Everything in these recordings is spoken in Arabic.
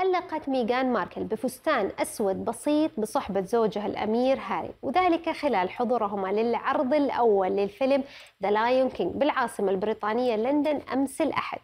تألقت ميغان ماركل بفستان أسود بسيط بصحبة زوجها الأمير هاري وذلك خلال حضورهما للعرض الأول للفيلم The Lion King بالعاصمة البريطانية لندن أمس الأحد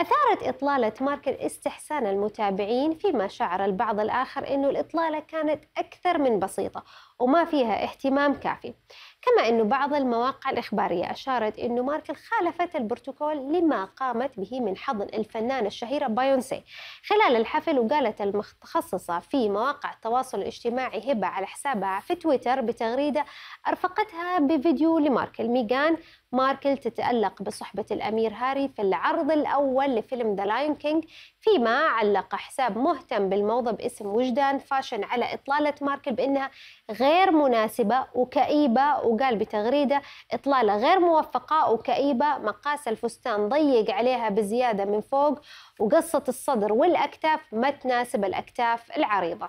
أثارت إطلالة ماركل استحسان المتابعين فيما شعر البعض الآخر أنه الإطلالة كانت أكثر من بسيطة وما فيها اهتمام كافي كما أن بعض المواقع الإخبارية أشارت أن ماركل خالفت البروتوكول لما قامت به من حضن الفنانة الشهيرة بايونسي خلال الحفل وقالت المتخصصة في مواقع التواصل الاجتماعي هبة على حسابها في تويتر بتغريدة أرفقتها بفيديو لماركل ميغان ماركل تتألق بصحبة الأمير هاري في العرض الأول لفيلم ذا لاين كينج فيما علق حساب مهتم بالموضة باسم وجدان فاشن على إطلالة ماركل بأنها غير مناسبة وكئيبة وقال بتغريدة إطلالة غير موفقة وكئيبة مقاس الفستان ضيق عليها بزيادة من فوق وقصة الصدر والأكتاف ما تناسب الأكتاف العريضة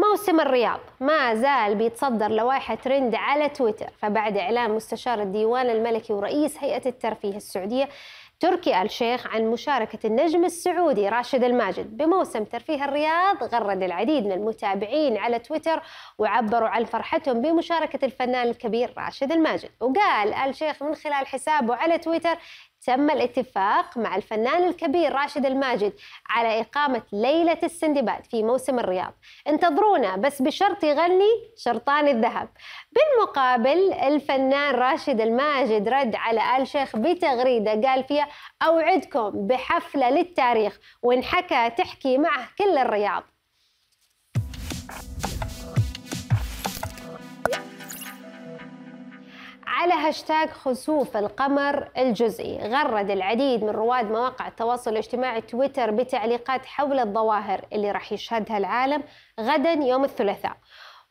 موسم الرياض ما زال بيتصدر لوائح ترند على تويتر فبعد إعلان مستشار الديوان الملكي ورئيس هيئة الترفيه السعودية تركي آل شيخ عن مشاركة النجم السعودي راشد الماجد بموسم ترفيه الرياض غرد العديد من المتابعين على تويتر وعبروا عن فرحتهم بمشاركة الفنان الكبير راشد الماجد وقال آل شيخ من خلال حسابه على تويتر تم الاتفاق مع الفنان الكبير راشد الماجد على إقامة ليلة السندباد في موسم الرياض انتظرونا بس بشرط يغني شرطان الذهب بالمقابل الفنان راشد الماجد رد على آل شيخ بتغريدة قال فيها أوعدكم بحفلة للتاريخ وانحكى تحكي معه كل الرياض على هاشتاغ خسوف القمر الجزئي غرد العديد من رواد مواقع التواصل الاجتماعي تويتر بتعليقات حول الظواهر اللي راح يشهدها العالم غدا يوم الثلاثاء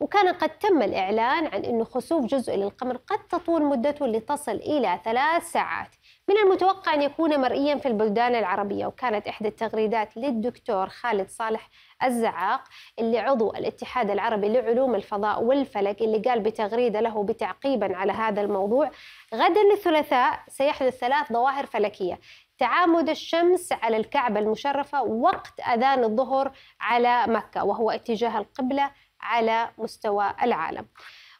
وكان قد تم الإعلان عن أن خسوف جزء للقمر قد تطول مدته لتصل إلى ثلاث ساعات من المتوقع أن يكون مرئيا في البلدان العربية وكانت إحدى التغريدات للدكتور خالد صالح الزعاق اللي عضو الاتحاد العربي لعلوم الفضاء والفلك اللي قال بتغريدة له بتعقيبا على هذا الموضوع غدا الثلاثاء سيحدث ثلاث ظواهر فلكية تعامد الشمس على الكعبة المشرفة وقت أذان الظهر على مكة وهو اتجاه القبلة على مستوى العالم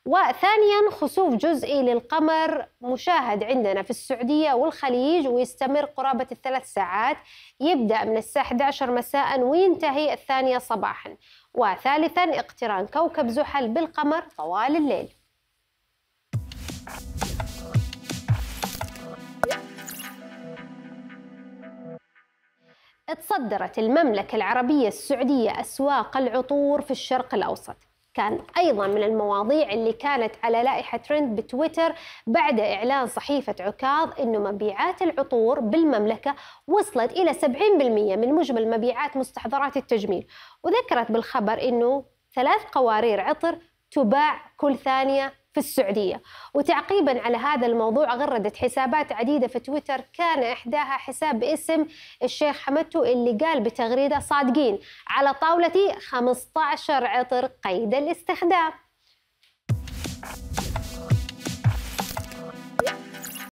وثانيا خسوف جزئي للقمر مشاهد عندنا في السعودية والخليج ويستمر قرابة الثلاث ساعات يبدأ من الساعة 11 مساء وينتهي الثانية صباحا وثالثا اقتران كوكب زحل بالقمر طوال الليل تصدرت المملكة العربية السعودية أسواق العطور في الشرق الأوسط كان أيضا من المواضيع اللي كانت على لائحة ترند بتويتر بعد إعلان صحيفة عكاظ أنه مبيعات العطور بالمملكة وصلت إلى 70% من مجمل مبيعات مستحضرات التجميل وذكرت بالخبر أنه ثلاث قوارير عطر تباع كل ثانية في السعودية وتعقيبا على هذا الموضوع غردت حسابات عديدة في تويتر كان إحداها حساب باسم الشيخ حمدتو اللي قال بتغريدة صادقين على طاولتي 15 عطر قيد الاستخدام